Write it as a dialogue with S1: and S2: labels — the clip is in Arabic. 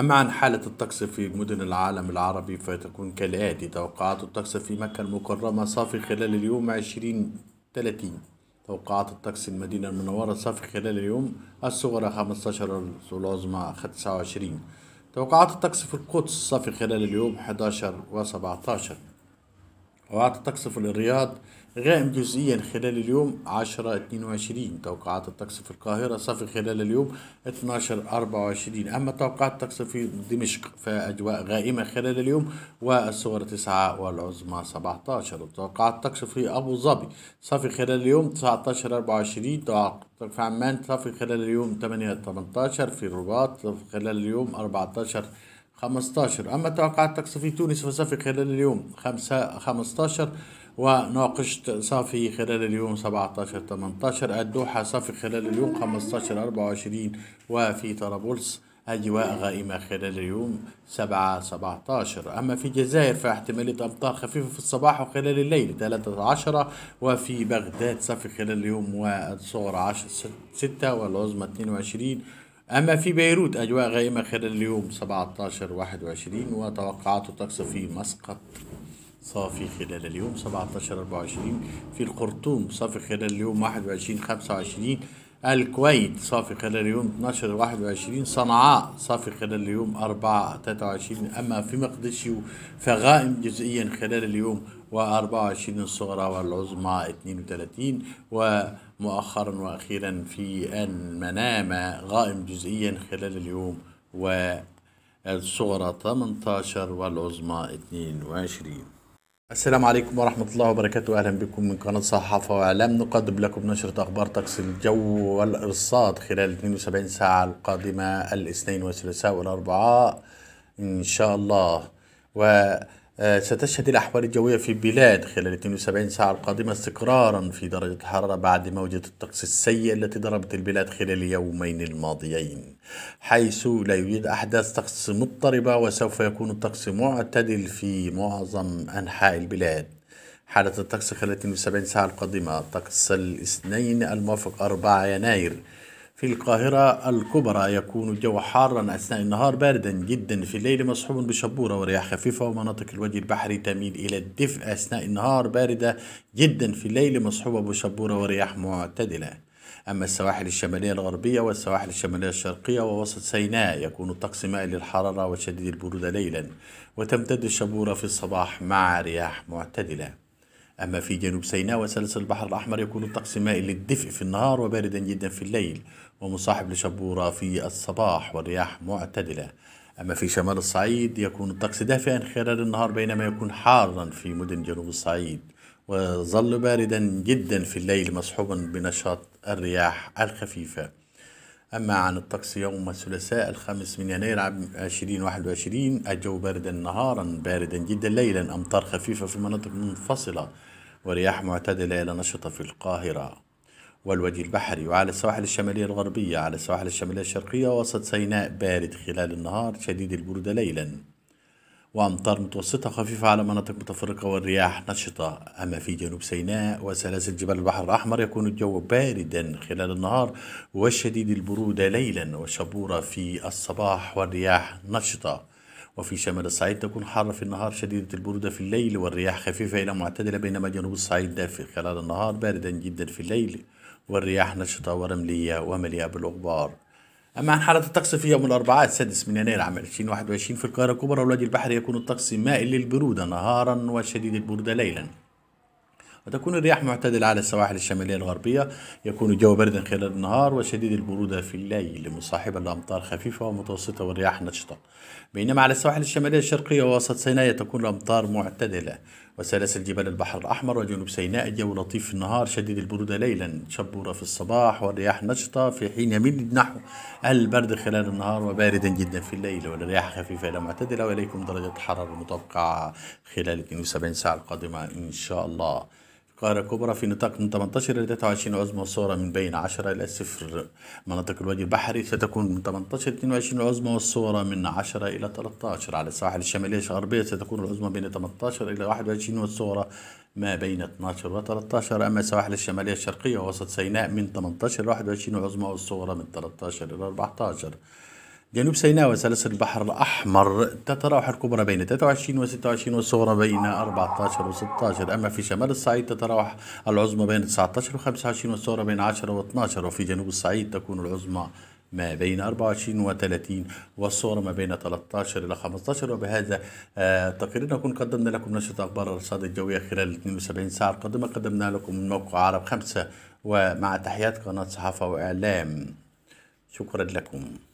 S1: أما عن حالة الطقس في مدن العالم العربي فتكون كالآتي توقعات الطقس في مكة المكرمة صافي خلال اليوم 20 30 توقعات الطقس المدينة المنورة صافي خلال اليوم الصغرى 15 تسعة 29 توقعات الطقس في القدس صافي خلال اليوم 11 و 17 توقعات الطقس في الرياض غائم جزئيا خلال اليوم 10 22 توقعات الطقس في القاهرة صافي خلال اليوم 12 24 أما توقعات الطقس في دمشق فأجواء غائمة خلال اليوم والصغرى 9 والعظمى 17 توقعات الطقس في أبو ظبي صافي خلال اليوم 19 24 في عمان صافي خلال اليوم 8 18 في الرباط خلال اليوم 14 15 أما توقعات الطقس في تونس فصافي خلال اليوم 5 15 وناقشت صافي خلال اليوم 17 18 الدوحة صافي خلال اليوم 15 24 وفي طرابلس أجواء غائمة خلال اليوم 7 17 أما في الجزائر فاحتمالية أمطار خفيفة في الصباح وخلال الليل 3 10 وفي بغداد صافي خلال اليوم والصغرى 10 6 والعظمى 22 أما في بيروت أجواء غائمة خلال اليوم 17 21 وتوقعات الطقس في مسقط صافي خلال اليوم 17 24 في الخرطوم صافي خلال اليوم 21 25 الكويت صافي خلال اليوم 12 21 صنعاء صافي خلال اليوم 4 23 أما في مقدشي فغائم جزئيا خلال اليوم و24 الصغرى والعظمى 32 ومؤخرا وأخيرا في المنامة غائم جزئيا خلال اليوم و الصغرى 18 والعظمى 22 السلام عليكم ورحمة الله وبركاته أهلا بكم من قناة صحافة وإعلام نقدم لكم نشرة أخبار طقس الجو والإرصاد خلال 72 ساعة القادمة الاثنين والثلاثاء والأربعاء إن شاء الله و آه، ستشهد الأحوال الجوية في البلاد خلال 72 ساعة القادمة استقرارا في درجة الحرارة بعد موجة الطقس السيء التي ضربت البلاد خلال اليومين الماضيين حيث لا يوجد أحداث طقس مضطربة وسوف يكون الطقس معتدل في معظم أنحاء البلاد حالة الطقس خلال 72 ساعة القادمة طقس الاثنين الموافق 4 يناير في القاهرة الكبرى يكون الجو حارا أثناء النهار باردا جدا في الليل مصحوب بشبورة ورياح خفيفة ومناطق الوجه البحري تميل إلى الدفء أثناء النهار باردة جدا في الليل مصحوبة بشبورة ورياح معتدلة أما السواحل الشمالية الغربية والسواحل الشمالية الشرقية ووسط سيناء يكون الطقس مائل للحرارة وشديد البرودة ليلا وتمتد الشبورة في الصباح مع رياح معتدلة أما في جنوب سيناء وسلسل البحر الأحمر يكون الطقس مائل للدفء في النهار وباردا جدا في الليل ومصاحب لشبورة في الصباح والرياح معتدلة أما في شمال الصعيد يكون الطقس دافئا خلال النهار بينما يكون حارا في مدن جنوب الصعيد وظل باردا جدا في الليل مصحوبا بنشاط الرياح الخفيفة أما عن الطقس يوم الثلاثاء الخامس من يناير عام 2021 الجو باردا نهارا باردا جدا ليلا أمطار خفيفة في مناطق منفصلة ورياح معتدلة إلى نشطة في القاهرة والوجه البحري وعلى السواحل الشمالية الغربية على السواحل الشمالية الشرقية وسط سيناء بارد خلال النهار شديد البرودة ليلاً وأمطار متوسطة خفيفة على مناطق متفرقة والرياح نشطة أما في جنوب سيناء وسلاسل جبال البحر الأحمر يكون الجو باردا خلال النهار والشديد البرودة ليلا والشبورة في الصباح والرياح نشطة وفي شمال الصعيد تكون حارة في النهار شديدة البرودة في الليل والرياح خفيفة إلى معتدلة بينما جنوب الصعيد دافئ خلال النهار باردا جدا في الليل والرياح نشطة ورملية ومليئة بالغبار أما عن حالة الطقس في يوم الأربعاء السادس من يناير عام 2021 في القاهرة الكبرى والوادي البحري يكون الطقس مائل للبرودة نهارا وشديد البرودة ليلا وتكون الرياح معتدلة على السواحل الشمالية الغربية يكون الجو بردا خلال النهار وشديد البرودة في الليل مصاحبا لأمطار خفيفة ومتوسطة والرياح نشطة بينما على السواحل الشمالية الشرقية ووسط سيناء تكون الأمطار معتدلة وسلاسل جبال البحر الأحمر وجنوب سيناء جو لطيف في النهار شديد البرودة ليلا شبورة في الصباح والرياح نشطة في حين يميل نحو البرد خلال النهار وباردا جدا في الليل والرياح خفيفة إلى معتدلة وإليكم درجة الحرارة المتوقعة خلال 72 ساعة القادمة إن شاء الله قارة كبرى في نطاق من 18 إلى 23 عظمى والصغرى من بين 10 إلى 0 مناطق الوادي البحري ستكون من 18 إلى 22 عظمى والصغرى من 10 إلى 13 على الساحل الشمالية الغربية ستكون العظمى بين 18 إلى 21 والصغرى ما بين 12 و 13 أما السواحل الشمالية الشرقية ووسط سيناء من 18 إلى 21 عظمى والصغرى من 13 إلى 14 جنوب سيناء وسلاسل البحر الأحمر تتراوح الكبرى بين 23 و 26 والصغرى بين 14 و 16 أما في شمال الصعيد تتراوح العظمى بين 19 و 25 والصغرى بين 10 و 12 وفي جنوب الصعيد تكون العظمى ما بين 24 و 30 والصورة ما بين 13 إلى 15 وبهذا آه، تقريرنا نكون قدمنا لكم نشرة أخبار الأرصاد الجوية خلال 72 ساعة القادمة قدمنا لكم من موقع عرب خمسة ومع تحيات قناة صحافة وإعلام شكرا لكم